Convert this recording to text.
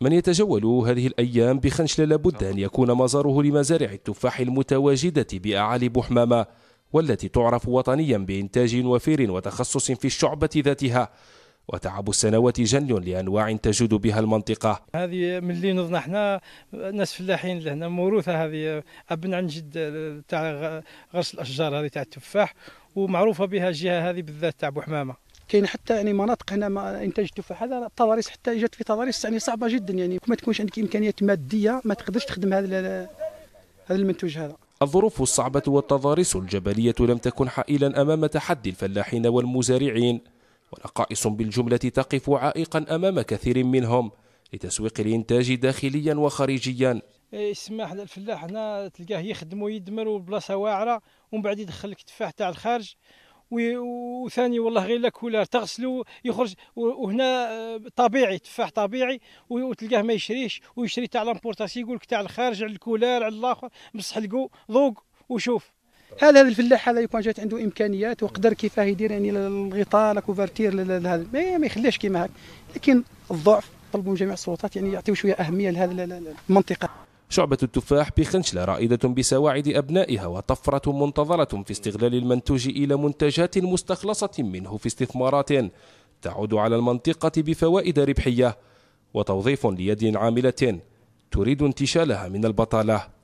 من يتجول هذه الأيام بخنشل لابد أن يكون مزاره لمزارع التفاح المتواجدة بأعالي بحمامة والتي تعرف وطنيا بإنتاج وفير وتخصص في الشعبة ذاتها وتعب السنوات جني لانواع تجود بها المنطقه. هذه من اللي نظن احنا ناس فلاحين لهنا موروثه هذه ابن عن جد تاع غرس الاشجار هذه تاع التفاح ومعروفه بها الجهه هذه بالذات تاع بوحمامه. كاين حتى يعني مناطق هنا ما انتاج التفاح هذا التضاريس حتى جات في تضاريس يعني صعبه جدا يعني ما تكونش عندك امكانيات ماديه ما تقدرش تخدم هذا هذا المنتوج هذا الظروف الصعبة والتضاريس الجبلية لم تكن حائلا أمام تحدي الفلاحين والمزارعين ونقائص بالجملة تقف عائقا أمام كثير منهم لتسويق الإنتاج داخليا وخارجيا اسمح إيه، للفلاح هنا تلقاه يخدم ويدمر وبلاصة واعرة ومن بعد يدخل لك تاع الخارج وثاني والله غير لاكولار تغسلو يخرج وهنا آه، طبيعي تفاح طبيعي وتلقاه ما يشريش ويشري تاع لامبورتاسي يقول لك تاع الخارج على الكولار على الاخر بصح لقو ذوق وشوف هل هذا الفلاح هذا يكون جات عنده امكانيات وقدر كيفاه يدير يعني الغطاء لا كوفرتير ما يخليهش كيما هكا لكن الضعف طلبوا من جميع السلطات يعني يعطيو شويه اهميه لهذه المنطقه شعبة التفاح بخنشلة رائدة بسواعد أبنائها وطفرة منتظرة في استغلال المنتوج إلى منتجات مستخلصة منه في استثمارات تعود على المنطقة بفوائد ربحية وتوظيف ليد عاملة تريد انتشالها من البطالة